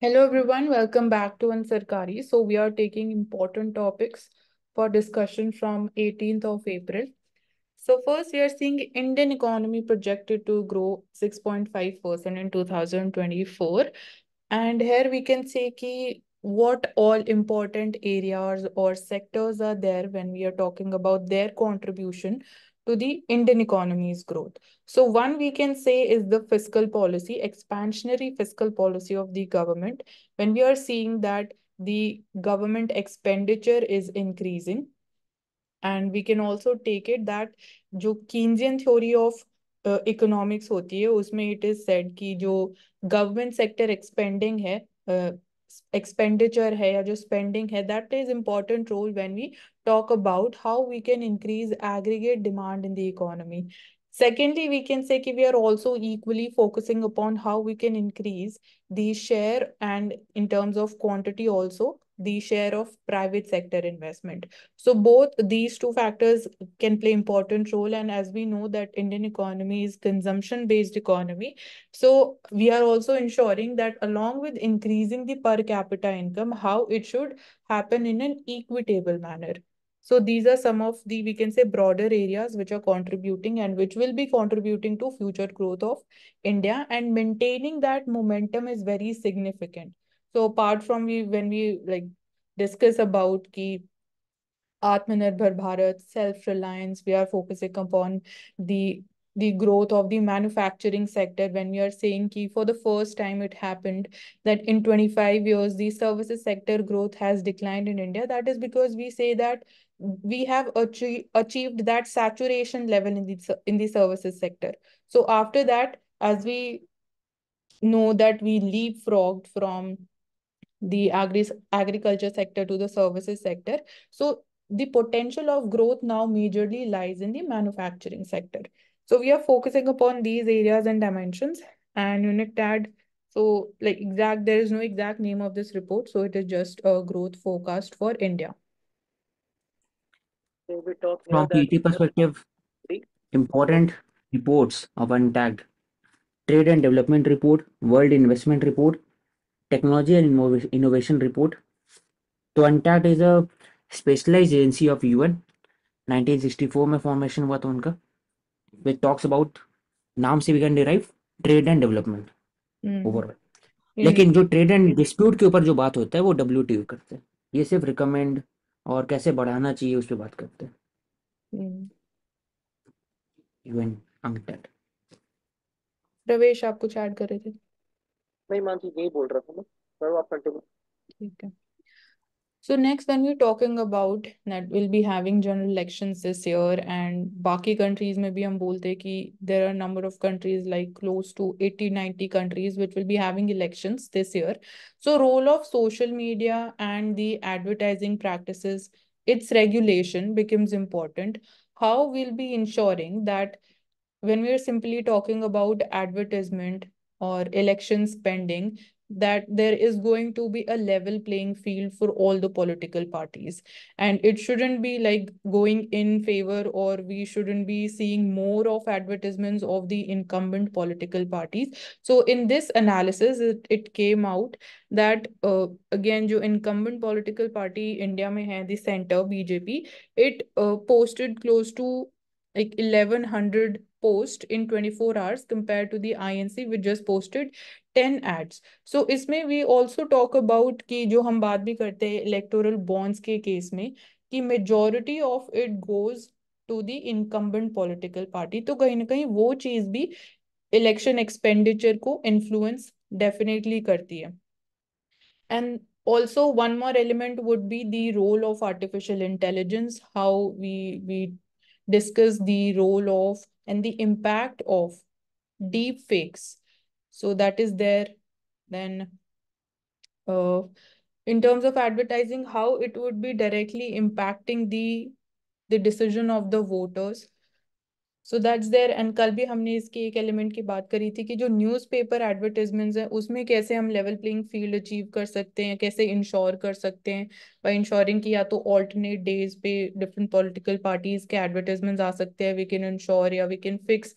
Hello everyone, welcome back to Ansarkari. So we are taking important topics for discussion from 18th of April. So first we are seeing Indian economy projected to grow 6.5% in 2024. And here we can see ki what all important areas or sectors are there when we are talking about their contribution to the Indian economy's growth. So one we can say is the fiscal policy, expansionary fiscal policy of the government. When we are seeing that the government expenditure is increasing, and we can also take it that the Keynesian theory of uh, economics. uh, होती है उसमें it is said said कि जो government sector expending है uh, expenditure hai ya jo spending hai that plays important role when we talk about how we can increase aggregate demand in the economy secondly we can say ki we are also equally focusing upon how we can increase the share and in terms of quantity also the share of private sector investment. So both these two factors can play important role. And as we know that Indian economy is consumption-based economy. So we are also ensuring that along with increasing the per capita income, how it should happen in an equitable manner. So these are some of the, we can say, broader areas which are contributing and which will be contributing to future growth of India and maintaining that momentum is very significant so apart from we when we like discuss about ki atmanirbhar bharat self reliance we are focusing upon the the growth of the manufacturing sector when we are saying ki for the first time it happened that in 25 years the services sector growth has declined in india that is because we say that we have achieve, achieved that saturation level in the in the services sector so after that as we know that we leapfrogged from the agri agriculture sector to the services sector. So the potential of growth now majorly lies in the manufacturing sector. So we are focusing upon these areas and dimensions and UNICTAD. So like exact, there is no exact name of this report. So it is just a growth forecast for India. So we talk From PT perspective, important reports of UNTAG, Trade and Development Report, World Investment Report, technology and innovation report तो UNCTAD is a specialise agency of UN 1964 में formation हुआ था उनका which talks about नाम से we can derive trade and development overall लेकिन जो trade and dispute के ऊपर जो बात होता है वो डब्ल्यू टी करते हैं ये सिर्फ रिकमेंड और कैसे बढ़ाना चाहिए उस पर बात करते हैं यूएन अंगटेट प्रवेश आप कुछ ऐड कर रहे थे नहीं मानसी यही बोल रहा था मैं करो आप कंटिन्यू ठीक है So next, when we're talking about that we'll be having general elections this year, and Baki countries maybe हम बोलते कि there are a number of countries like close to 80-90 countries which will be having elections this year. So role of social media and the advertising practices, its regulation becomes important. How we'll be ensuring that when we are simply talking about advertisement, or elections pending that there is going to be a level playing field for all the political parties and it shouldn't be like going in favor or we shouldn't be seeing more of advertisements of the incumbent political parties so in this analysis it, it came out that uh, again jo incumbent political party india may have the center bjp it uh, posted close to like 1100 post in 24 hours compared to the INC which just posted 10 ads. So इसमें we also talk about कि जो हम बात भी करते electoral bonds के case में कि majority of it goes to the incumbent political party To कहीं ना कहीं वो चीज़ भी इलेक्शन एक्सपेंडिचर को इन्फ्लुएंस डेफिनेटली करती है also one more element would be the role of artificial intelligence how we we discuss the role of and the impact of deep fakes. So that is there. Then uh, in terms of advertising, how it would be directly impacting the, the decision of the voters. So that's there and कल भी हमने इसकी एक element की बात करी थी कि जो न्यूज़पेपर एडवर्टाइजमेंट्स हैं उसमें कैसे हम लेवल प्लेइंग फील्ड अचीव कर सकते हैं कैसे इंश्योर कर सकते हैं बाई इंश्योरिंग कि या तो ऑल्टरनेट डेज पे डिफरेंट पॉलिटिकल पार्टीज के एडवर्टाइजमेंट्स आ सकते हैं वी कैन इंश्योर या we can fix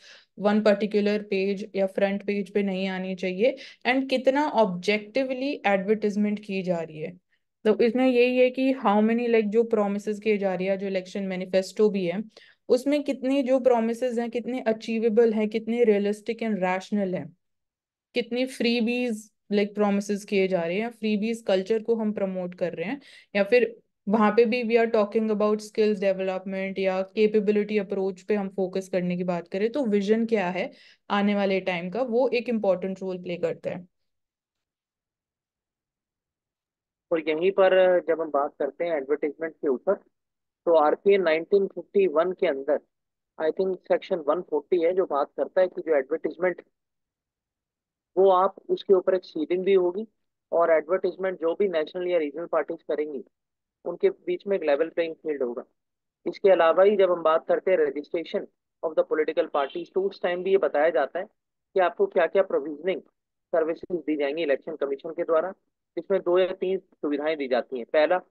one particular page या फ्रंट पेज पे नहीं आनी चाहिए एंड कितना ऑब्जेक्टिवली एडवर्टिजमेंट की जा रही है तो इसमें यही है कि हाउ मेनी लाइक जो प्रोमिस किए जा रही है जो इलेक्शन मैनिफेस्टो भी है उसमें कितनी जो प्रोमिस हैं कितने अचीवेबल हैं कितने रियलिस्टिक एंड रैशनल हैं कितनी फ्री बीज लाइक प्रोमिस किए जा रहे हैं फ्री बीज कल्चर को हम प्रमोट कर रहे हैं या फिर वहां पे भी we are talking about skills development या केपेबिलिटी अप्रोच पे हम फोकस करने की बात करें तो विजन क्या है आने वाले टाइम का वो एक इम्पोर्टेंट रोल प्ले करता है और यहीं पर जब हम बात करते हैं एडवर्टीजमेंट के ऊपर तो आरपीए 1951 के अंदर आई थिंक सेक्शन 140 है जो बात करता है कि जो एडवर्टीजमेंट वो आप उसके ऊपर एक सीडिंग भी होगी और एडवर्टीजमेंट जो भी नेशनल या रीजनल पार्टीज करेंगी उनके बीच में एक लेवल प्लेइंग फील्ड होगा इसके अलावा ही जब हम बात करते हैं registration of the political parties तो उस टाइम भी ये बताया जाता है कि आपको क्या क्या प्रोविजनिंग सर्विसेज दी जाएंगी इलेक्शन कमीशन के द्वारा इसमें दो या तीन सुविधाएं दी जाती हैं पहला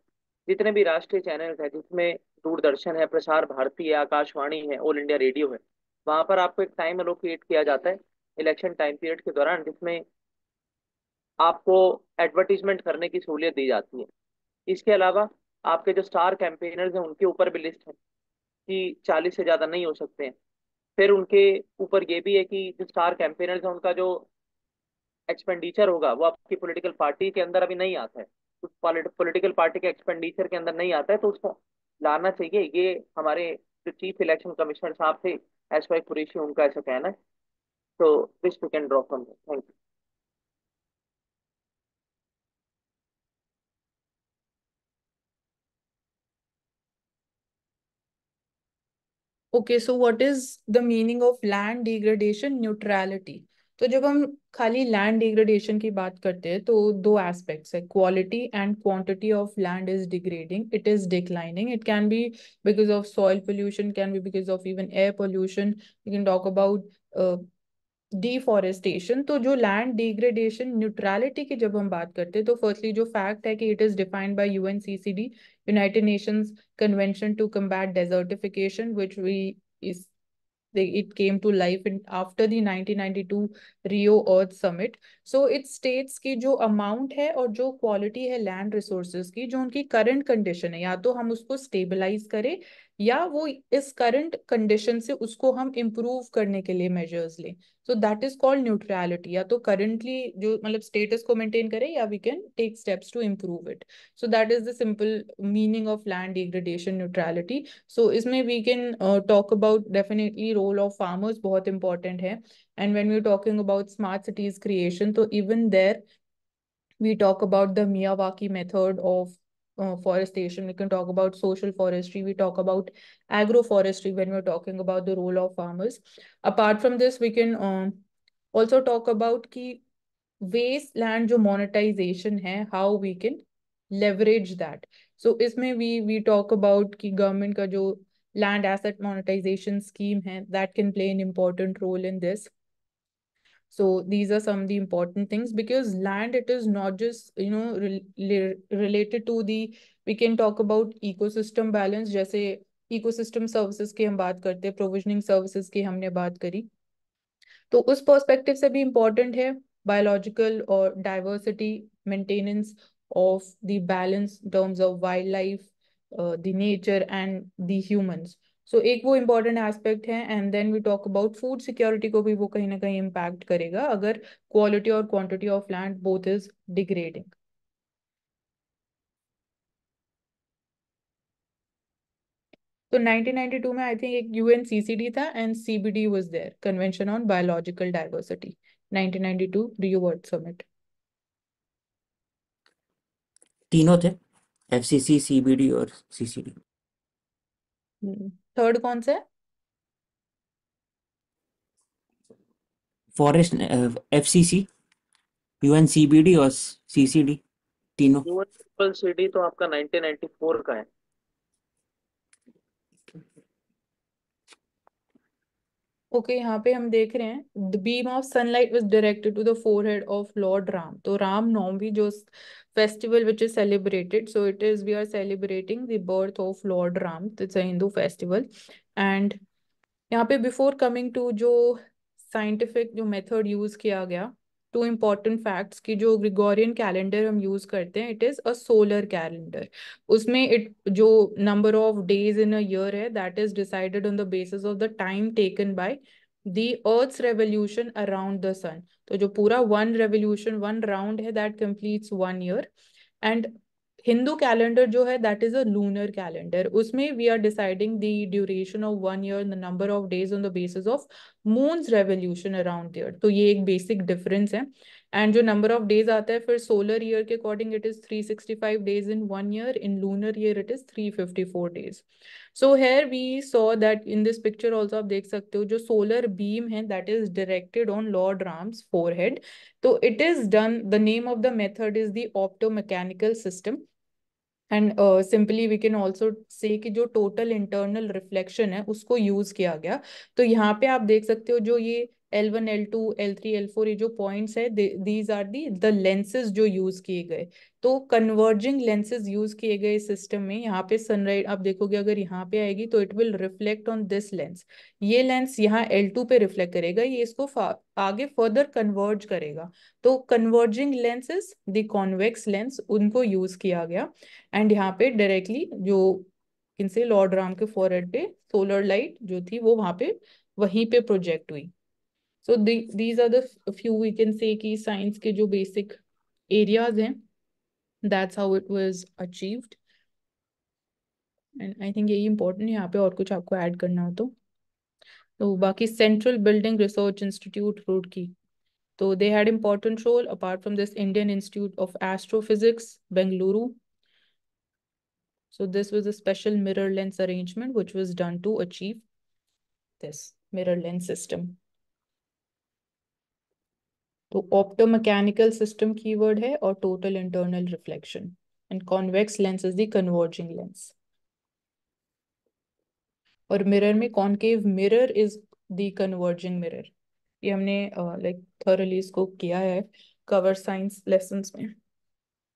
जितने भी राष्ट्रीय चैनल है जिसमें दूरदर्शन है प्रसार भारती है आकाशवाणी है ऑल इंडिया रेडियो है वहां पर आपको एक टाइम अलोकेट किया जाता है इलेक्शन टाइम पीरियड के दौरान जिसमें आपको एडवर्टीजमेंट करने की सहूलियत दी जाती है इसके अलावा आपके जो स्टार कैंपेनर्स हैं उनके ऊपर भी लिस्ट है कि चालीस से ज़्यादा नहीं हो सकते हैं फिर उनके ऊपर ये भी है कि जो स्टार कैंपेनर्स हैं उनका जो एक्सपेंडिचर होगा वो आपकी पॉलिटिकल पार्टी के अंदर अभी नहीं आता है उस पॉलिटिकल पार्टी के एक्सपेंडिचर के अंदर नहीं आता है तो उसको लाना चाहिए ये हमारे जो चीफ इलेक्शन कमिश्नर साहब थे एस वाई कुरेशी उनका ऐसा कहना है तो this you can drop from thank you Okay, so what is the meaning of land degradation neutrality? तो जब हम खाली लैंड डिग्रेडेशन की बात करते हैं तो दो एस्पेक्ट्स है quality and quantity of land is degrading it is declining it can be because of soil pollution can be because of even air pollution you can talk about deforestation तो जो land degradation neutrality की जब हम बात करते हैं तो firstly जो फैक्ट है कि it is defined by U United Nations Convention to Combat Desertification which we is they, it came to life in, after the 1992 Rio Earth Summit. So it states ki jo amount hai aur jo quality hai land resources ki, jo unki current condition hai, ya to hum usko stabilize kare, या वो इस current condition से उसको हम improve करने के लिए measures लें so that is called neutrality या तो करंटली जो मतलब स्टेटस को मेंटेन करें या we can take steps to improve it so that is the simple meaning of land degradation neutrality so इसमें we can talk about definitely role of farmers बहुत important है and when we talking about smart cities creation तो even there we talk about the Miyawaki method of uh, forestation we can talk about social forestry we talk about agroforestry when we're talking about the role of farmers apart from this we can um, also talk about ki wasteland jo monetization hai how we can leverage that so isme we we talk about ki government ka jo land asset monetization scheme hai that can play an important role in this so these are some of the important things because land it is not just you know re related to the we can talk about ecosystem balance say ecosystem services ke hum baat karte provisioning services की हमने baat kari. तो उस perspective से भी important है biological और diversity maintenance of the balance in terms of wildlife uh, the nature and the humans so so, एक वो इम्पॉर्टेंट एस्पेक्ट है and then we talk about food security को भी वो कहीं ना कहीं इम्पैक्ट करेगा अगर क्वालिटी और quantity of land both is degrading तो 1992 में आई थिंक एक यूएनसीसीडी था and CBD was there convention on biological diversity 1992 Rio world summit तीनों थे एफसीसी सीबीडी और सीसीडी थर्ड कौन सा है फॉरेस्ट एफसीसी यूएनसीबीडी और सीसीडी तीनों यूएन ट्रिपल तो आपका 1994 का है ओके okay, यहाँ पे हम देख रहे हैं the beam of sunlight was directed to the head of Lord Ram तो राम नवमी जो festival which is celebrated so it is we are celebrating the birth of Lord Ram it's a Hindu festival and यहाँ पे बिफोर कमिंग टू जो scientific जो method use किया गया to important facts कि जो ग्रिगोरियन कैलेंडर हम यूज करते हैं it is a solar calendar उसमें इट जो number of days in year है that is decided on the basis of the time taken by the earth revolution around the sun तो जो पूरा one revolution one round है that completes one year and Hindu calendar जो है that is a lunar calendar. उसमें we are deciding the duration of one year the number of days on the basis of of revolution around around तो ये एक basic difference है and जो number of days आता है फिर solar year के according it is three sixty five days in one year in lunar year it is three fifty four days so here we saw that in this picture also आप देख सकते हो जो solar beam है that is directed on lord Ram's head तो it is done the name of the method is the opto mechanical system and simply we can also say कि जो total internal reflection है उसको यूज किया गया तो यहाँ पे आप देख सकते हो जो ये L one L two L three L four ये जो पॉइंट्स है these are the the lenses जो यूज किए गए तो कन्वर्जिंग लेंसेज यूज किए गए सिस्टम में यहाँ पे सनराइज आप देखोगे अगर यहाँ पे आएगी तो it will reflect on this lens ये लेंस यहाँ एल टू पे रिफ्लेक्ट करेगा ये इसको आगे फर्दर कन्वर्ज करेगा तो converging lenses the convex lens उनको यूज किया गया एंड यहाँ पे डायरेक्टली जो इनसे लॉर्ड राम के फॉरहेड पे सोलर लाइट जो थी वो वहां पे वहीं पे प्रोजेक्ट हुई so the, these are the few we can say key science ke basic areas hai. that's how it was achieved and i think yahi important Here, yahan pe aur kuch aapko add karna ho to to central building research institute roorkee so they had important role apart from this indian institute of astrophysics Bangalore. so this was a special mirror lens arrangement which was done to achieve this mirror lens system तो opto mechanical system keyword है और total internal reflection and convex lens is the converging lens और mirror में concave mirror is the converging mirror ये हमने like uh, thoroughly like, इसको किया है कवर साइंस लेसन में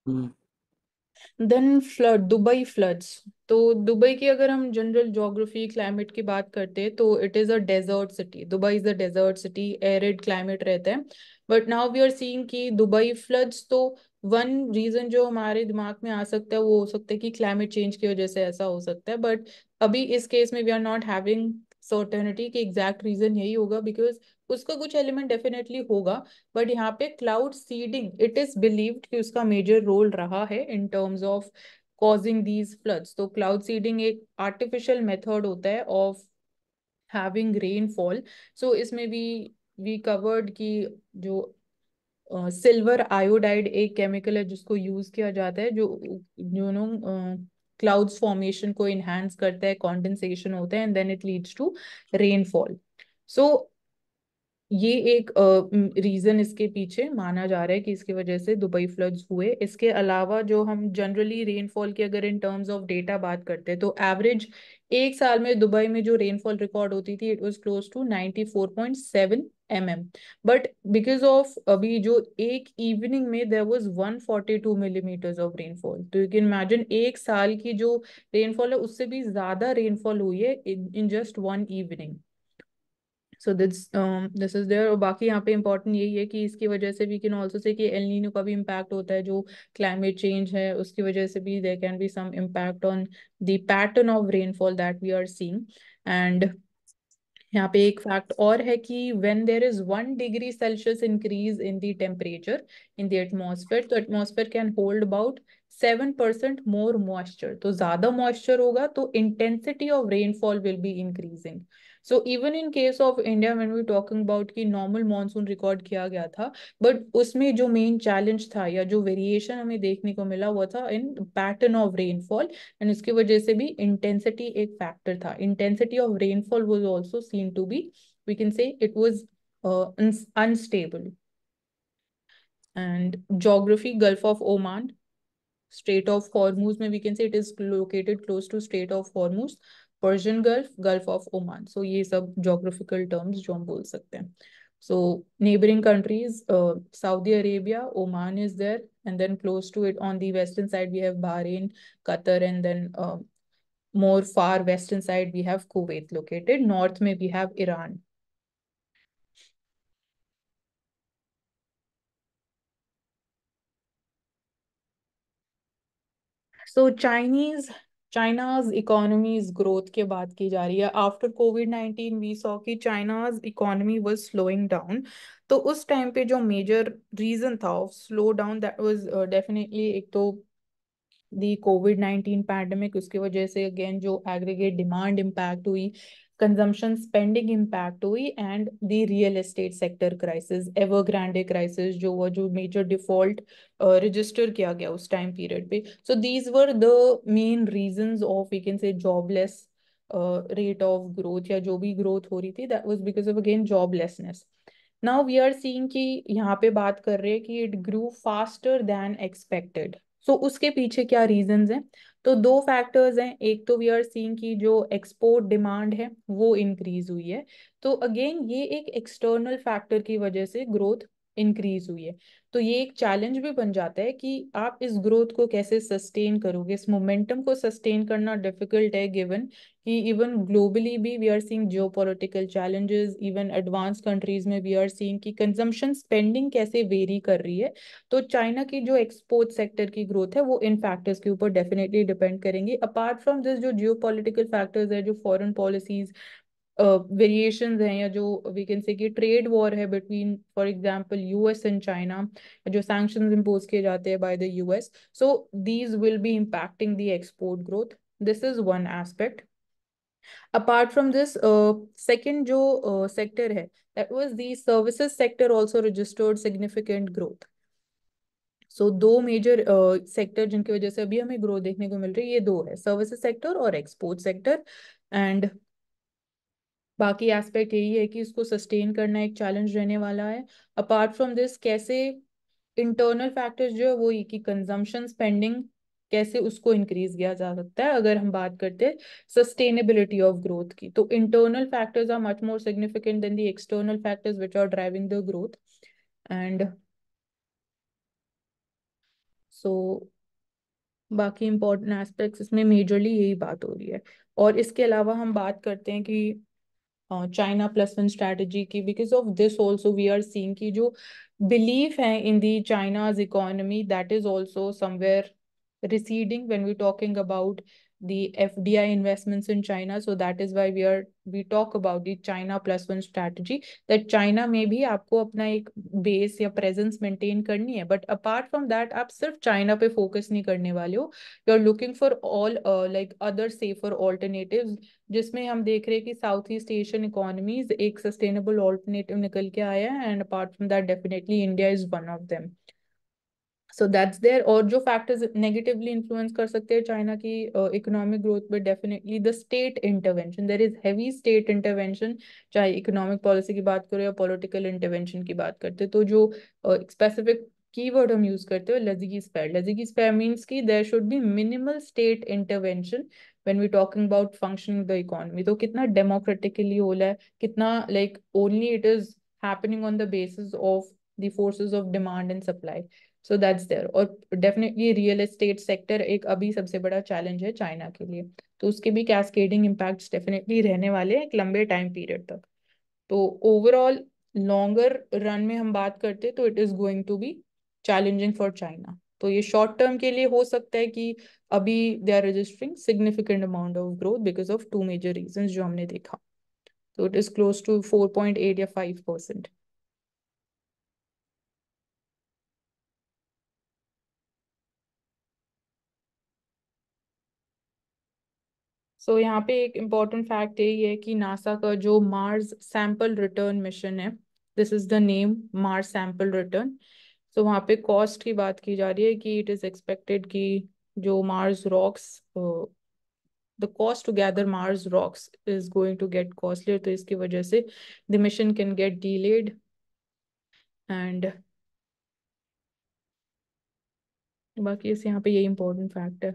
hmm. Then flood Dubai floods तो दुबई की अगर हम जनरल जोग्राफी क्लाइमेट की बात करते हैं तो it is a desert city Dubai is a desert city arid climate रहता है but now we are seeing कि दुबई फ्लड्स तो वन रीज़न जो हमारे दिमाग में आ सकता है वो हो सकता है कि क्लाइमेट चेंज की वजह से ऐसा हो सकता है बट अभी इस केस में we are not having certainty कि एग्जैक्ट रीज़न यही होगा बिकॉज उसका कुछ एलिमेंट डेफिनेटली होगा बट यहाँ पे cloud seeding it is believed कि उसका मेजर रोल रहा है in terms of causing these floods तो क्लाउड सीडिंग एक आर्टिफिशियल मेथड होता है ऑफ हैविंग रेनफॉल सो इसमें भी वी कवर्ड की जो सिल्वर uh, आयोडाइड एक केमिकल है जिसको यूज किया जाता है जो यू नो क्लाउड्स फॉर्मेशन को इनहेंस करता है कॉन्डेंसेशन होता है and then it leads to rainfall so ये एक रीजन इसके पीछे माना जा रहा है कि इसकी वजह से दुबई फ्लड्स हुए इसके अलावा जो हम जनरली रेनफॉल की अगर इन टर्म्स ऑफ डेटा बात करते हैं तो एवरेज एक साल में दुबई में जो रेनफॉल रिकॉर्ड होती थी it was close to 94.7 M but because of अभी जो एक इवनिंग में one forty two millimeters of rainfall तो यू कैन इमेजिन एक साल की जो रेनफॉल है उससे भी ज्यादा रेनफॉल हुई है in just one evening so this this is there और बाकी यहाँ पे इम्पोर्टेंट यही है कि इसकी वजह से वी कैन ऑल्सो से कि एलनीनो का भी इम्पैक्ट होता है जो क्लाइमेट चेंज है उसकी वजह से भी there can be some impact on the pattern of rainfall that we are seeing and यहाँ पे एक फैक्ट और है कि when there is one degree Celsius increase in the temperature in the atmosphere तो atmosphere can hold about seven percent more moisture तो ज्यादा moisture होगा तो intensity of rainfall will be increasing so even in case of India man we talking about कि normal monsoon record किया गया था but उसमें जो मेन चैलेंज था या जो वेरिएशन हमें देखने को मिला वो था in pattern of rainfall and उसकी वजह से भी इंटेंसिटी एक फैक्टर था intensity of rainfall was also seen to be we can say it was unstable and geography Gulf of Oman Strait of Hormuz में we can say it is located close to Strait of Hormuz Persian Gulf, Gulf of Oman. So, these are geographical terms. जो हम बोल so neighboring countries uh, saudi arabia oman is there and then close to it on the western side we have bahrain qatar and then uh, more far western side we have kuwait located north may we have iran so chinese China's economy's growth के बात की जा रही है after Covid nineteen we saw की China's economy was slowing down तो उस time पे जो मेजर रीजन था of slow down that was definitely एक तो दी कोविड नाइनटीन पैंडमिक उसकी वजह से अगेन जो एग्रीगेट डिमांड इम्पैक्ट हुई consumption spending impact हुई and the real estate sector crisis Evergrande crisis जो वो जो major default register किया गया उस time period पे so these were the main reasons of we can say jobless uh, rate of growth या जो भी growth हो रही थी that was because of again joblessness now we are seeing कि यहाँ पे बात कर रहे हैं कि it grew faster than expected so उसके पीछे क्या reasons हैं तो दो फैक्टर्स हैं एक तो वी आर सीइंग की जो एक्सपोर्ट डिमांड है वो इंक्रीज हुई है तो अगेन ये एक एक्सटर्नल फैक्टर की वजह से ग्रोथ इंक्रीज हुई है तो ये एक चैलेंज भी बन जाता है कि आप इस ग्रोथ को कैसे सस्टेन करोगे इस मोमेंटम को सस्टेन करना डिफिकल्ट है गिवन कि इवन ग्लोबली भी we are seeing geo political challenges even advance countries में वी आर सीइंग कि कंजम्पशन स्पेंडिंग कैसे वेरी कर रही है तो चाइना की जो एक्सपोर्ट सेक्टर की ग्रोथ है वो इन फैक्टर्स के ऊपर डेफिनेटली डिपेंड करेंगे अपार्ट फ्रॉम दिस जो जियो पोलिटिकल फैक्टर्स है जो फॉरन पॉलिसीज वेरिएशन uh, हैं या जो वी कैन से कि ट्रेड वॉर है between for example US and China जो सैंक्शंस इम्पोज किए जाते हैं by the US so these will be impacting the export growth this is one aspect apart from this second जो sector uh, है that that the services sector also registered significant growth so दो major sector जिनकी वजह से अभी हमें growth देखने को मिल रही है ये दो है सर्विसेज सेक्टर और एक्सपोर्ट सेक्टर एंड बाकी एस्पेक्ट यही है कि इसको सस्टेन करना एक चैलेंज रहने वाला है अपार्ट फ्रॉम दिस कैसे इंटरनल फैक्टर्स जो है वो ये कि कंजम्पशन स्पेंडिंग कैसे उसको इंक्रीज किया जा सकता है अगर हम बात करते हैं सस्टेनेबिलिटी ऑफ ग्रोथ की तो internal factors are much more significant than the external factors which are driving the growth and so बाकी इम्पोर्टेंट एस्पेक्ट्स इसमें मेजरली यही बात हो रही है और इसके अलावा हम बात करते हैं कि चाइना प्लस वन स्ट्रैटेजी की because of this also we are seeing की जो बिलीफ है in the China's economy that is also somewhere receding when we talking about the FDI investments in China. So that is why we are we talk about the China plus one strategy that China may be aapko apna ek base your presence maintain karni But apart from that, aap sirf China pe focus nahi karne You're looking for all uh, like other safer alternatives. Jisme hum dekh rahe ki Southeast Asian economies ek sustainable alternative nikal ke And apart from that, definitely India is one of them. So that's there और जो factors negatively influence कर सकते हैं China की economic growth पे definitely the state intervention there is heavy state intervention चाहे economic policy की बात करें या पॉलिटिकल इंटरवेंशन की बात करते तो जो स्पेसिफिक uh, वर्ड हम यूज करते हैं laissez faire laissez faire means की there should be minimal state intervention when we talking about functioning the economy तो कितना democratically हो रहा है कितना like only it is happening on the basis of the forces of demand and supply so that's there और definitely real estate sector एक अभी सबसे बड़ा चैलेंज है चाइना के लिए तो उसके भी कैस्केडिंग इम्पैक्ट्स डेफिनेटली रहने वाले हैं एक लंबे टाइम पीरियड तक तो ओवरऑल लॉन्गर रन में हम बात करते तो it is going to be challenging for China तो ये शॉर्ट टर्म के लिए हो सकता है कि अभी they are registering significant amount of growth because of two major reason जो हमने देखा तो it is close to four point eight या फाइव परसेंट सो so, यहाँ पे एक इम्पॉर्टेंट फैक्ट यही है कि नासा का जो मार्स सैंपल रिटर्न मिशन है this is the name Mars sample return so वहाँ पे कॉस्ट की बात की जा रही है कि इट इज एक्सपेक्टेड कि जो Mars rocks the cost to gather Mars rocks is going to get costly तो इसकी वजह से the mission can get delayed and बाकी इस यहाँ पे यही इम्पोर्टेंट फैक्ट है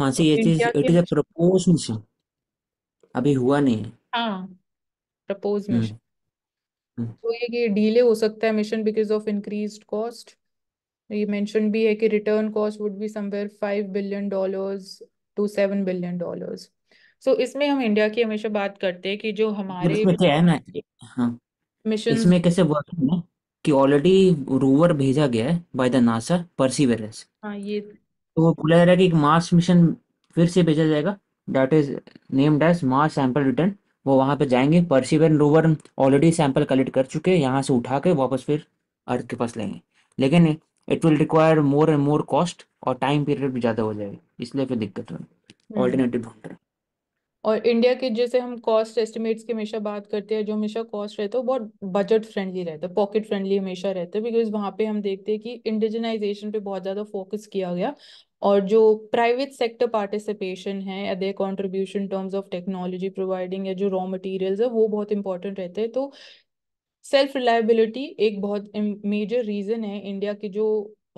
हाँ सी तो ये चीज it is a propose mission अभी हुआ नहीं है हाँ प्रपोज हम्म, मिशन हम्म। तो ये कि डिले हो सकता है mission because of increased cost ये मेंशन भी है कि return cost would be somewhere five billion dollars to seven billion dollars so इसमें हम इंडिया की हमेशा बात करते हैं कि जो हमारे इसमें क्या है ना हाँ मिशन इसमें कैसे वर्क है ना कि ऑलरेडी रोवर भेजा गया है बाय द नासा परसिवेरेंस हाँ ये तो वो बोला जा रहा है कि एक मार्स मिशन फिर से भेजा जाएगा that is named as Mars sample return वो वहाँ पर जाएंगे Perseverance rover already sample collect कर चुके हैं यहाँ से उठा के वापस फिर अर्थ के पास लेंगे लेकिन it will require more and more cost और टाइम पीरियड भी ज़्यादा हो जाएगी इसलिए फिर दिक्कत होगी ऑल्टरनेटिव हम्म। ढूंढ रहे और इंडिया के जैसे हम कॉस्ट एस्टिमेट्स की हमेशा बात करते हैं जो हमेशा कॉस्ट रहता है वो बहुत बजट फ्रेंडली रहता है पॉकेट फ्रेंडली हमेशा रहता है बिकॉज वहाँ पे हम देखते हैं कि इंडिजनाइजेशन पे बहुत ज़्यादा फोकस किया गया और जो प्राइवेट सेक्टर पार्टिसिपेशन है या contribution terms of technology providing या जो रॉ मटेरियल्स है वो बहुत इंपॉर्टेंट रहते हैं तो सेल्फ रिलायबिलिटी एक बहुत मेजर रीज़न है इंडिया की जो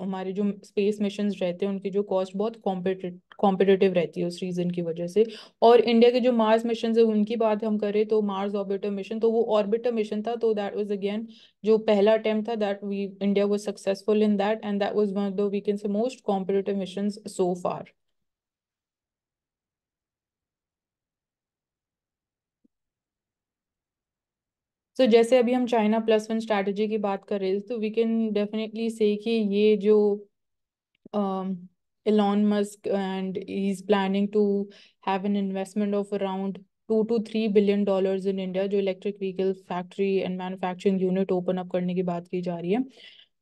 हमारे जो स्पेस मिशन रहते हैं उनकी जो कॉस्ट बहुत कॉम्पिटिटिव रहती है उस रीज़न की वजह से और इंडिया के जो मार्स मिशन है उनकी बात हम करें तो मार्स ऑर्बिटर मिशन तो वो ऑर्बिटर मिशन था तो दैट वॉज अगेन जो पहला अटेम्प्ट था that we India was successful in that and that was one of the we can say most competitive mission so far so so, जैसे अभी हम चाइना प्लस वन स्ट्रैटेजी की बात कर रहे हैं तो वी कैन डेफिनेटली से कि ये जो Elon Musk and is planning to have an investment of around two two three billion dollars in India जो electric vehicle factory and manufacturing unit open up करने की बात की जा रही है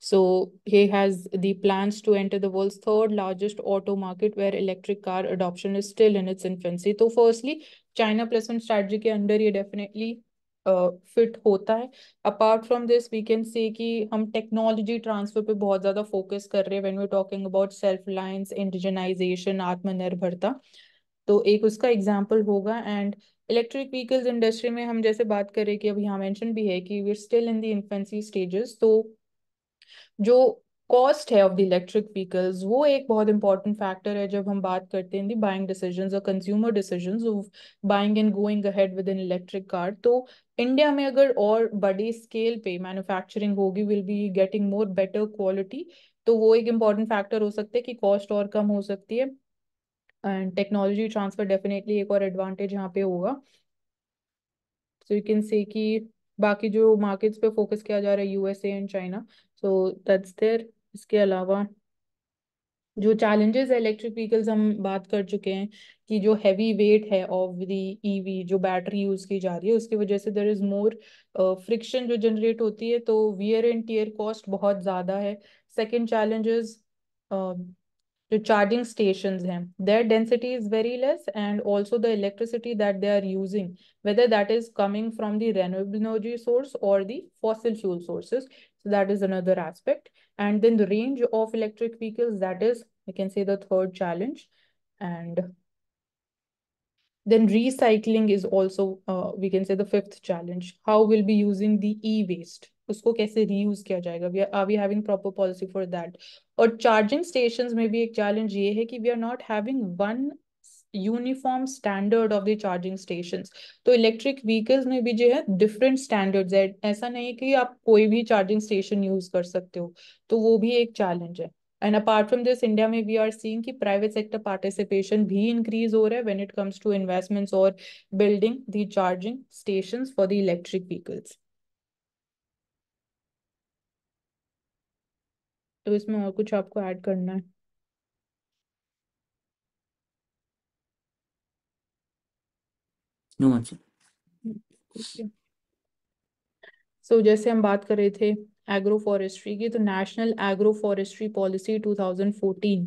so he has the plans to enter the world third largest auto market where electric car adoption is still in its infancy तो firstly China plus one strategy के अंडर ये डेफिनेटली फिट होता है apart from this we can say कि हम technology transfer पे बहुत ज़्यादा फोकस कर रहे हैं when we talking about self reliance indigenization आत्मनिर्भरता तो एक उसका एग्जाम्पल होगा एंड इलेक्ट्रिक व्हीकल्स इंडस्ट्री में हम जैसे बात करें कि अभी यहाँ मेंशन भी है कि we are still in the infancy stages तो जो कॉस्ट है ऑफ द इलेक्ट्रिक व्हीकल्स वो एक बहुत इंपॉर्टेंट फैक्टर है जब हम बात करते हैं दी बाइंग डिसीजंस और consumer decisions buying and going ahead with an electric car तो इंडिया में अगर और बड़े स्केल पे मैन्युफैक्चरिंग होगी will be getting more better quality तो वो एक इंपॉर्टेंट फैक्टर हो सकता है कि कॉस्ट और कम हो सकती है एंड टेक्नोलॉजी ट्रांसफर डेफिनेटली एक और एडवांटेज यहाँ पे होगा सो यू कैन से कि बाकी जो मार्केट्स पे फोकस किया जा रहा है USA and China so that's there इसके अलावा जो चैलेंजेस है इलेक्ट्रिक व्हीकल्स हम बात कर चुके हैं कि जो हैवी वेट है ऑफ द ईवी जो बैटरी यूज की जा रही है उसकी वजह से देर इज मोर फ्रिक्शन जो जनरेट होती है तो वियर एंड टीयर कॉस्ट बहुत ज्यादा है सेकेंड चैलेंजेस uh, जो चार्जिंग स्टेशन हैं their density is very less and also the electricity that they are using whether that is coming from the renewable energy source और दॉसिल fossil fuel sources that is another aspect And then the range of electric vehicles, that is, we can say the third challenge. And then recycling is also, uh, we can say the fifth challenge. How will be using the e-waste? reuse kiya jayega? We are—are we having proper policy for that? Or charging stations may be a challenge. Ye hai ki we are not having one. Uniform standard of the charging station तो electric vehicles में भी जो है different standard है ऐसा नहीं कि आप कोई भी चार्जिंग स्टेशन यूज कर सकते हो तो वो भी एक चैलेंज है and apart from this India में वी आर सीइंग कि प्राइवेट सेक्टर पार्टिसिपेशन भी इंक्रीज हो रहा है when it comes to investments और building the charging station for the electric vehicles तो इसमें और कुछ आपको ऐड करना है नो मच सो जैसे हम बात कर रहे थे एग्रो फॉरेस्ट्री की तो नेशनल एग्रो फॉरेस्ट्री पॉलिसी 2014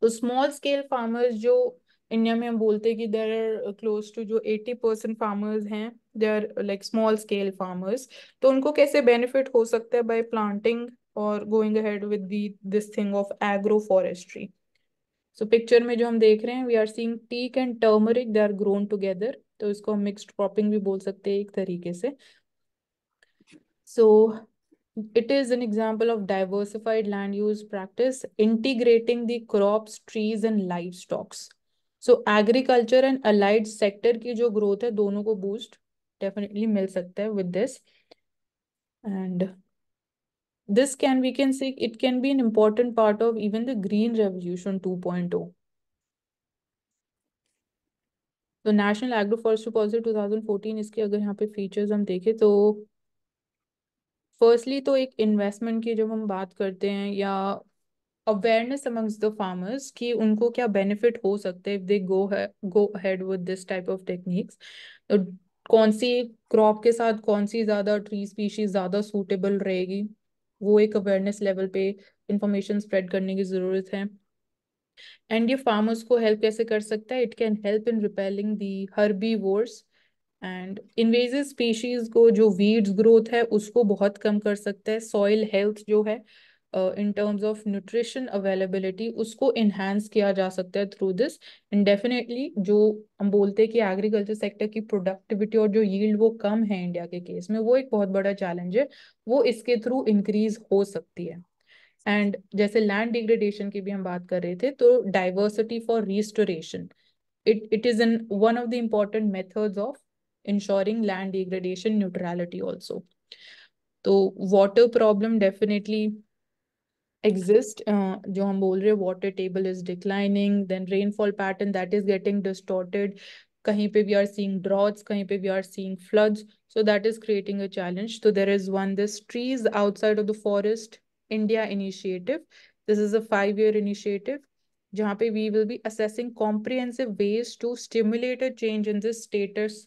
तो स्मॉल स्केल फार्मर्स जो इंडिया में हम बोलते हैं कि देर आर क्लोज टू जो 80 परसेंट फार्मर्स हैं they are like small scale farmers तो उनको कैसे बेनिफिट हो सकता है बाय प्लांटिंग और going ahead with this thing of agro forestry so so, picture में जो हम देख रहे हैं we are seeing teak and turmeric they are grown together तो इसको हम मिक्स्ड क्रॉपिंग भी बोल सकते हैं एक तरीके से सो it is an example of diversified land use practice integrating the crops trees and livestock so agriculture and allied sector की जो growth है दोनों को boost definitely मिल सकता है with this and this can we can say it can be an important part of even the green revolution 2.0 तो national agro forestry 2014 इसके अगर यहाँ पे फीचर्स हम देखें तो फर्स्टली तो एक इन्वेस्टमेंट की जब हम बात करते हैं या अवेयरनेस अमंग्स द फार्मर्स कि उनको क्या बेनिफिट हो सकते हैं if they go go ahead with this type of techniques कौन सी क्रॉप के साथ कौन सी ज़्यादा ट्री स्पीशीज ज़्यादा सूटेबल रहेगी वो एक अवेयरनेस लेवल पे इंफॉर्मेशन स्प्रेड करने की ज़रूरत है एंड ये फार्मर्स को हेल्प कैसे कर सकता है it can help in repelling the herbivores and invasive species को जो वीड्स ग्रोथ है उसको बहुत कम कर सकता है सॉइल हेल्थ जो है in terms of nutrition availability उसको इन्हांस किया जा सकता है थ्रू दिस एंड डेफिनेटली जो हम बोलते हैं कि एग्रीकल्चर सेक्टर की प्रोडक्टिविटी और जो यील्ड वो कम है इंडिया के केस में वो एक बहुत बड़ा चैलेंज है वो इसके थ्रू इंक्रीज हो सकती है एंड जैसे लैंड डिग्रेडेशन की भी हम बात कर रहे थे तो diversity for restoration it it is in one of the important methods of ensuring land degradation neutrality also तो water problem definitely exist uh, jo hum bol rahe water table is declining then rainfall pattern that is getting distorted kahin pe we are seeing droughts kahin pe we are seeing floods so that is creating a challenge so there is one this trees outside of the forest india initiative this is a five year initiative jahan pe we will be assessing comprehensive ways to stimulate a change in this status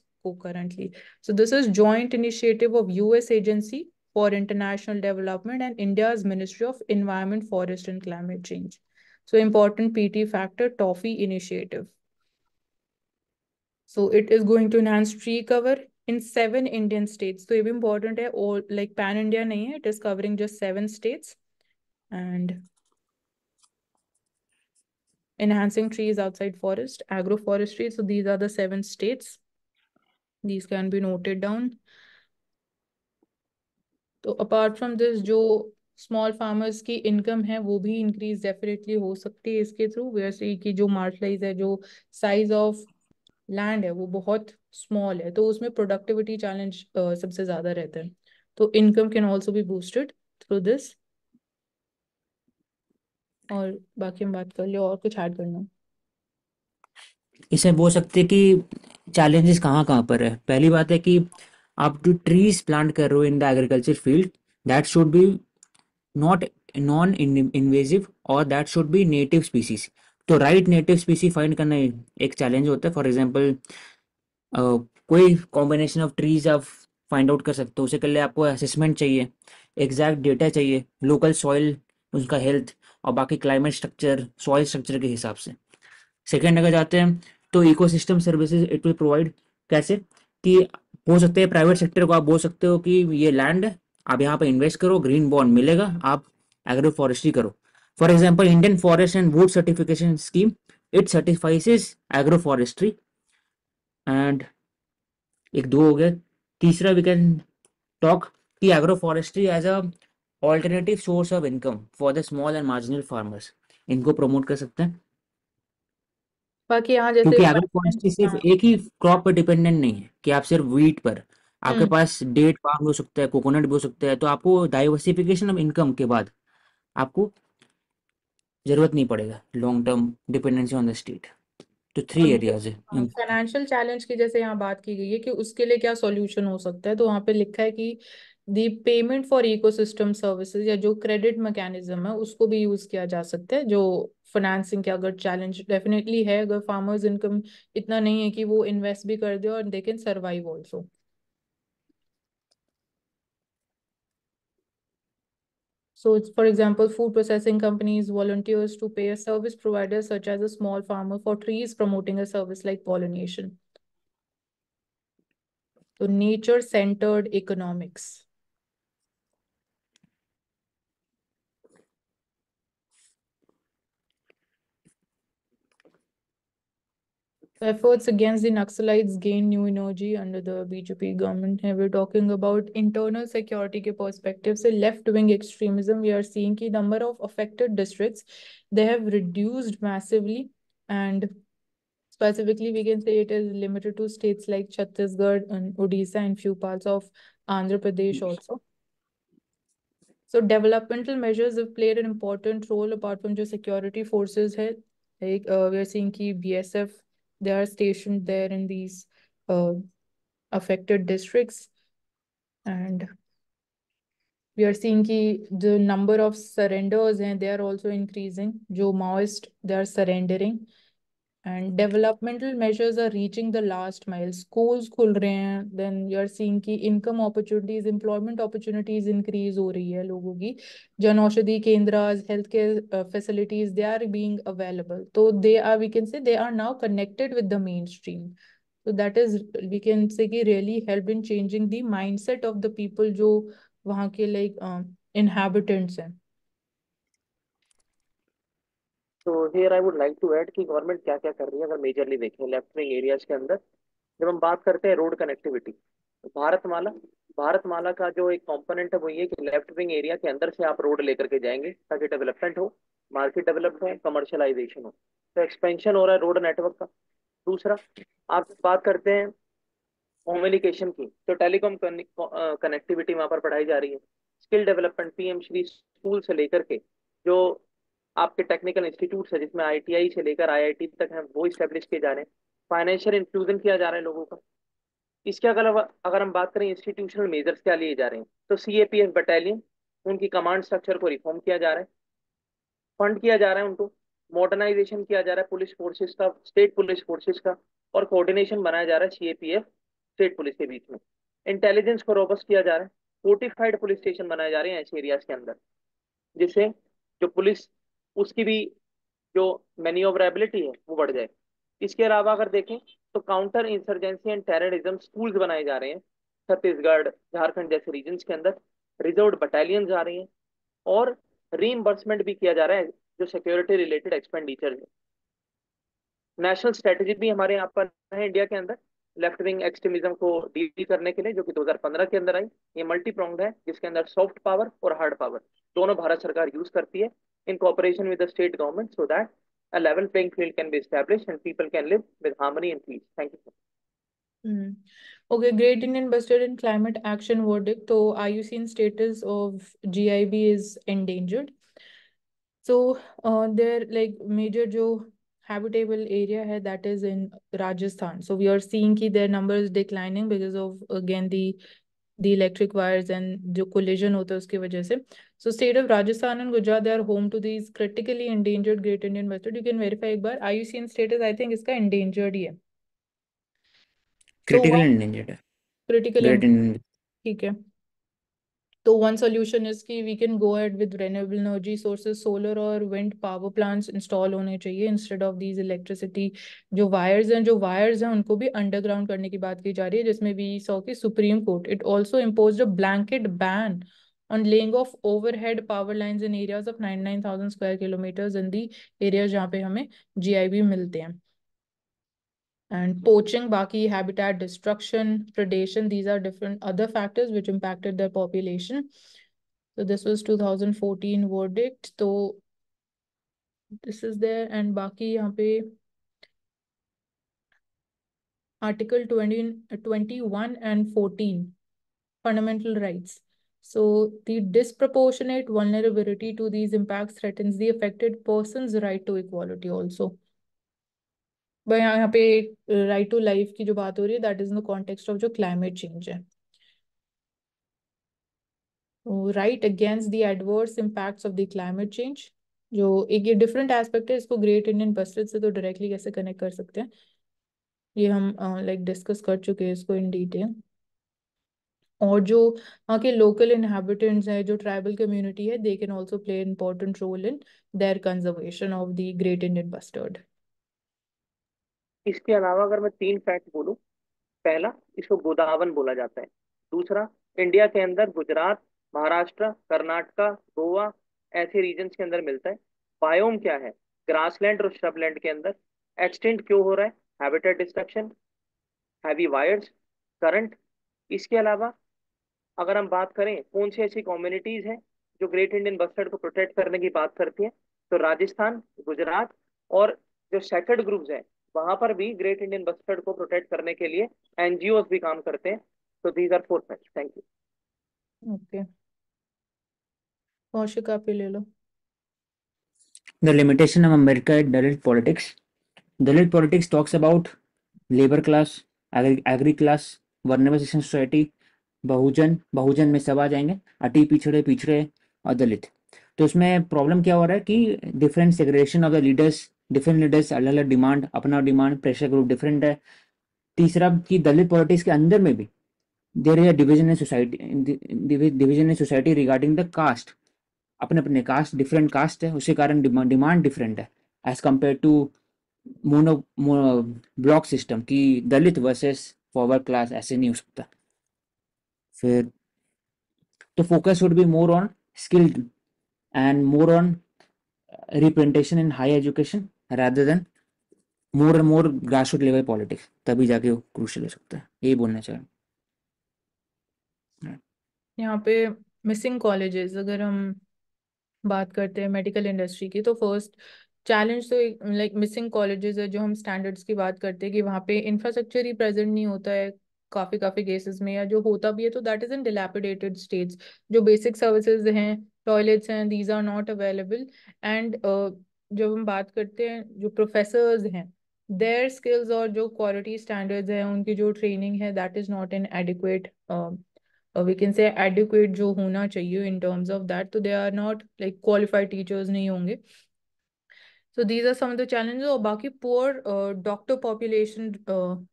currently so this is joint initiative of us agency for International Development and India's Ministry of Environment, Forest and Climate Change. So important PT factor, TOFI initiative. So it is going to enhance tree cover in seven Indian states. So it's important है और like pan India नहीं It is covering just seven states and enhancing trees outside forest, agroforestry. So these are the seven states. These can be noted down. तो apart from this जो small farmers की income है वो भी increase definitely हो सकती है इसके थ्रू वैसे कि जो मार्शलाइज है जो साइज ऑफ लैंड है वो बहुत स्मॉल है तो उसमें प्रोडक्टिविटी चैलेंज सबसे ज्यादा रहता है तो income can also be boosted through this और बाकी हम बात कर लिया और कुछ ऐड करना इसमें बोल सकते कि चैलेंजेस कहाँ कहाँ पर है पहली बात है कि आप टू ट्रीज प्लांट कर रहे हो in the agriculture field that should be not non invasive और that should be native species तो राइट नेटिव स्पीसी फाइंड करना एक चैलेंज होता है फॉर एग्जाम्पल कोई कॉम्बिनेशन ऑफ ट्रीज आप फाइंड आउट कर सकते हो उसे के लिए आपको असेसमेंट चाहिए एग्जैक्ट डेटा चाहिए लोकल सॉइल उसका हेल्थ और बाकी क्लाइमेट स्ट्रक्चर सॉइल स्ट्रक्चर के हिसाब से सेकेंड अगर जाते हैं तो ecosystem services it will provide कैसे कि हो सकते हैं प्राइवेट सेक्टर को आप बोल सकते हो कि ये लैंड है आप यहाँ पर इन्वेस्ट करो ग्रीन बॉन्ड मिलेगा आप एग्रो फॉरेस्ट्री करो for example Indian forest and wood certification scheme it certifies agro forestry and एक दो हो गया तीसरा वी कैन टॉक कि agro forestry as a alternative source of income for the small and marginal farmers इनको promote कर सकते हैं बाकी यहाँ जैसे क्योंकि एग्रोफॉरेस्ट्री सिर्फ हाँ एक ही क्रॉप पर डिपेंडेंट नहीं है कि आप सिर्फ वीट पर आपके हम्म। पास डेट पाम हो सकता है कोकोनट भी हो सकता है तो आपको डाइवर्सिफिकेशन ऑफ इनकम के बाद आपको जरूरत नहीं पड़ेगा long term dependency on the state तो थ्री एरियाज है फाइनेंशियल हाँ, चैलेंज की जैसे यहाँ बात की गई है कि उसके लिए क्या सॉल्यूशन हो सकता है तो वहाँ पे लिखा है कि the payment for ecosystem services या जो क्रेडिट मैकेनिज्म है उसको भी यूज किया जा सकता है जो फाइनेंसिंग के अगर चैलेंज डेफिनेटली है अगर फार्मर्स इनकम इतना नहीं है कि वो इन्वेस्ट भी कर दे और they can survive also So, for example, food processing companies volunteers to pay a service provider such as a small farmer for trees promoting a service like pollination. So, nature-centered economics. efforts against the Naxalites gain new energy under the BJP government. we're talking about internal security ke perspective. So left-wing extremism, we are seeing the number of affected districts, they have reduced massively. And specifically, we can say it is limited to states like Chhattisgarh and Odisha and few parts of Andhra Pradesh also. So developmental measures have played an important role apart from just security forces. here. Like uh, we are seeing ki BSF they are stationed there in these uh, affected districts and we are seeing ki the number of surrenders and they are also increasing Joe maoist they are surrendering and developmental measures are reaching the last mile schools खुल रहे हैं then you are seeing की income opportunities employment opportunities increase हो रही है लोगों की Jan Aushadhi Kendra health care facilities they are being available तो they are we can say they are now connected with the mainstream तो that is we can say really help in changing the mindset of the people जो वहाँ के like inhabitants हैं तो here I would like to add कि government क्या क्या कर रही है अगर मेजरली देखें लेफ्ट विंग एरियाज के अंदर जब हम बात करते हैं रोड कनेक्टिविटी तो भारतमाला भारतमाला का जो एक कंपोनेंट है वो ये कि लेफ्ट विंग एरिया के अंदर से आप रोड लेकर के जाएंगे ताकि डेवलपमेंट हो मार्केट डेवलप्ड हो कमर्शलाइजेशन हो तो एक्सपेंशन हो रहा है रोड नेटवर्क का दूसरा आप बात करते हैं कॉम्युनिकेशन की तो टेलीकॉम कनेक्टिविटी वहाँ पर पढ़ाई जा रही है skill development PM Shri school से लेकर के जो आपके टेक्निकल इंस्टीट्यूट है जिसमें आई से लेकर आई तक हैं वो इस्टेब्लिश किए जा रहे हैं फाइनेंशियल इंक्लूजन किया जा रहा है लोगों का इसके अगर अगर हम बात करें इंस्टीट्यूशनल मेजर्स क्या लिए जा रहे हैं तो C A P F battalion उनकी कमांड स्ट्रक्चर को रिफॉर्म किया जा रहा है फंड किया जा रहा है उनको मॉडर्नाइजेशन किया जा रहा है पुलिस फोर्सेज का स्टेट पुलिस फोर्सेज का और कोऑर्डिनेशन बनाया जा रहा है एफ स्टेट पुलिस के बीच में इंटेलिजेंस को रोबस्ट किया जा रहा है फोर्टिफाइड पुलिस स्टेशन बनाए जा रहे हैं ऐसे एरियाज के अंदर जिससे जो पुलिस उसकी भी जो मैन्यूवरेबिलिटी है वो बढ़ जाए इसके अलावा अगर देखें तो counter insurgency and terrorism schools बनाए जा रहे हैं छत्तीसगढ़ झारखंड जैसे रीजन के अंदर रिजर्व बटालियन जा रही हैं और रीइम्बर्समेंट भी किया जा रहा है जो सिक्योरिटी रिलेटेड एक्सपेंडिचर है नेशनल स्ट्रेटेजी भी हमारे यहाँ पर है इंडिया के अंदर लेफ्ट विंग एक्सट्रीमिज्म को डील करने के लिए जो कि 2015 के अंदर आई ये मल्टीप्रॉन्ग है जिसके अंदर सॉफ्ट पावर और हार्ड पावर दोनों भारत सरकार यूज करती है in cooperation with the state government so that a level playing field can be established and people can live with harmony and peace. Thank you. Mm. Okay, Great Indian Bustard in Climate Action Verdict. So IUCN status of GIB is endangered. So uh, there like major jo habitable area hai, that is in Rajasthan. So we are seeing ki their number is declining because of again the the electric wires and the collision होता है उसकी वजह से so state of Rajasthan and Gujarat they are home to these critically endangered great Indian bustard you can verify ek bar IUCN status I think iska endangered hi hai critical so, endangered critical endangered ठीक है तो one solution is की we can go ahead with renewable energy sources solar और wind power plants install होने चाहिए instead of these electricity जो wires हैं जो वायर्स हैं उनको भी अंडरग्राउंड करने की बात की जा रही है जिसमें वी सॉ की supreme court it also impose a blanket ban on laying of overhead power line in areas of nine nine thousand square kilometers in the area जहाँ पे हमें जी आई बी मिलते हैं and poaching, baki, habitat destruction, predation. These are different other factors which impacted their population. So this was 2014 verdict. So this is there and baki pe article 20, 21 and 14 fundamental rights. So the disproportionate vulnerability to these impacts threatens the affected person's right to equality also. यहाँ पे right to life की जो बात हो रही है that is in the context of जो climate change है right against the adverse impacts of the climate change जो एक ये डिफरेंट एस्पेक्ट है इसको ग्रेट इंडियन बस्टेड से तो डायरेक्टली कैसे कनेक्ट कर सकते हैं ये हम लाइक uh, डिस्कस like, कर चुके हैं इसको इन डिटेल और जो वहाँ के लोकल इनहेबिटेंट्स हैं जो ट्राइबल कम्युनिटी है they can also play important role in their conservation of the great Indian bustard इसके अलावा अगर मैं तीन फैक्ट बोलूँ पहला इसको गोदावन बोला जाता है दूसरा इंडिया के अंदर गुजरात महाराष्ट्र कर्नाटका गोवा ऐसे रीजन के अंदर मिलता है बायोम क्या है ग्रासलैंड और श्रबलैंड के अंदर एक्सटेंट क्यों हो रहा है habitat destruction heavy wires current इसके अलावा अगर हम बात करें कौन सी ऐसी कम्युनिटीज हैं जो ग्रेट इंडियन बस्टर्ड को प्रोटेक्ट करने की बात करती है तो राजस्थान गुजरात और जो सेकंड ग्रुप्स हैं वहां पर भी ग्रेट इंडियन बस्टर्ड को प्रोटेक्ट करने के लिए एनजीओ भी काम करते हैं तो these are four fact thank you okay Kaushik आप ले लो the limitation of America in Dalit politics Dalit politics talks about labour class agri class class, vulnerable section Bahujan Bahujan में सब आ जाएंगे अति पिछड़े पिछड़े और दलित तो इसमें प्रॉब्लम क्या हो रहा है कि different segregation of the leaders different leaders अलग अलग डिमांड अपना डिमांड प्रेशर ग्रुप डिफरेंट है तीसरा कि दलित पॉलिटिक्स के अंदर में भी there is division in society division in society regarding the caste अपने अपने कास्ट डिफरेंट कास्ट है उसके कारण डिमांड डिफरेंट है as compare to mono block system कि दलित वर्सेस फॉरवर्ड क्लास ऐसे नहीं हो सकता फिर तो focus would be more on skilled and more on representation in high education rather than more and more grass root level politics तभी जाके वो क्रूशल हो सकता है ये बोलना चाहिए हाँ। यहाँ पे मिसिंग कॉलेजेस अगर हम बात करते हैं मेडिकल इंडस्ट्री की तो फर्स्ट चैलेंज तो लाइक मिसिंग कॉलेजेस है जो हम स्टैंडर्ड्स की बात करते हैं कि वहाँ पे इंफ्रास्ट्रक्चर ही प्रेजेंट नहीं होता है काफ़ी काफ़ी केसेस में या जो होता भी है तो that is in dilapidated states जो बेसिक सर्विसेज हैं टॉयलेट्स हैं these are not available and जब हम बात करते हैं जो प्रोफेसर हैं देयर स्किल्स और जो क्वालिटी स्टैंडर्ड्स हैं उनकी जो ट्रेनिंग है that is not an adequate we can say adequate जो होना चाहिए इन टर्म्स ऑफ दैट तो they are not like qualified teachers नहीं होंगे so these are some challenge और बाकी पुअर डॉक्टर पॉपुलेशन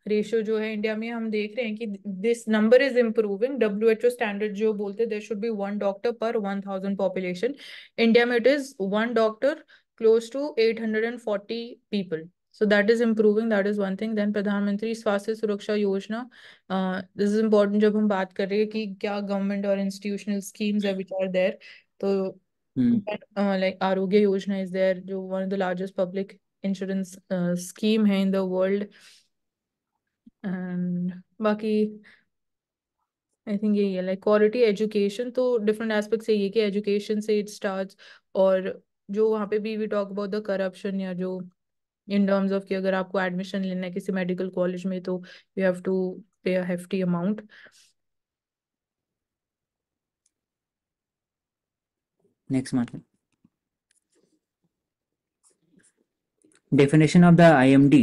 रेशियो जो है इंडिया में हम देख रहे हैं कि this number is improving W H O standard जो बोलते हैं there should be one doctor per one thousand population India में it is one doctor close to 840 people. So that is improving. That is one thing. Then Pradhan Mantri Swasthya Suraksha Yojana. Uh, this is important जब हम बात कर रहे हैं कि क्या government or institutional schemes are which are there. So hmm. uh, like Arogya Yojana is there, jo one of the largest public insurance uh, scheme hai in the world. And baki, I think yeah, like quality education. Education different aspects aspect से ये कि education से it start जो वहाँ पे भी we talk about the corruption या जो इन टर्म्स ऑफ कि अगर आपको एडमिशन लेना है किसी मेडिकल कॉलेज में तो you have to pay hefty amount next मतलब definition of the IMD.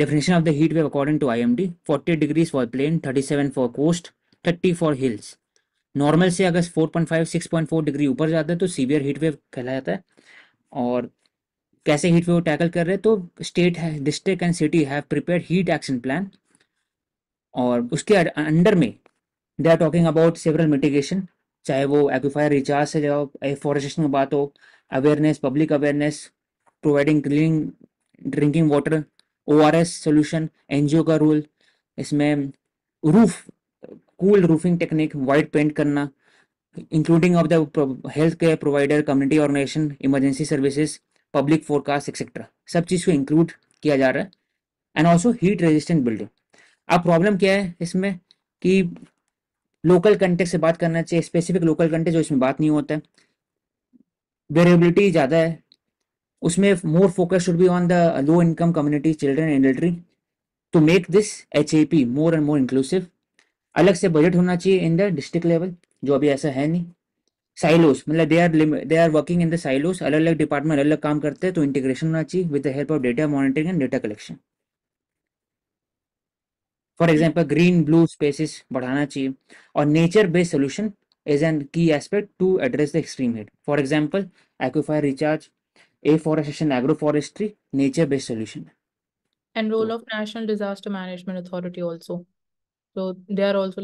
Definition of the heat wave according to IMD 40 degrees 37 30 normal से अगर 4.5 6.4 डिग्री ऊपर जाता है तो सीवियर हीट वेव जाता है और कैसे हीट वेव टैकल कर रहे तो स्टेट है district and city have prepare heat action plan और उसके अं-, अंडर में they are talking about several mitigation चाहे वो एक्वाफायर रिचार्ज से जाओ एफॉरेस्टेशन की बात हो awareness public awareness providing clean drinking water O R S solution N G O का रोल इसमें roof cool roofing technique white paint करना including of the care provider community organization, emergency services, public forecast etcetera सब चीज़ को include किया जा रहा है and also heat resistant building अब प्रॉब्लम क्या है इसमें कि लोकल कंटेक्ट से बात करना चाहिए स्पेसिफिक लोकल कंटेक्ट जो इसमें बात नहीं होता है वेरेबिलिटी ज़्यादा है उसमें more focus should be on the low income community children and elderly to make this H A P more and more inclusive अलग से बजट होना चाहिए इन द डिस्ट्रिक्ट लेवल जो अभी ऐसा है नहीं साइलोस मतलब they are they are working in the silos अलग अलग डिपार्टमेंट अलग काम करते हैं तो इंटीग्रेशन होना चाहिए with the help of data monitoring and data collection for example green blue species बढ़ाना चाहिए और nature based solution is an key aspect to address the extreme heat. For example, aquifer recharge, afforestation, agroforestry, nature-based solution. And role so, of National Disaster Management Authority also. So they are also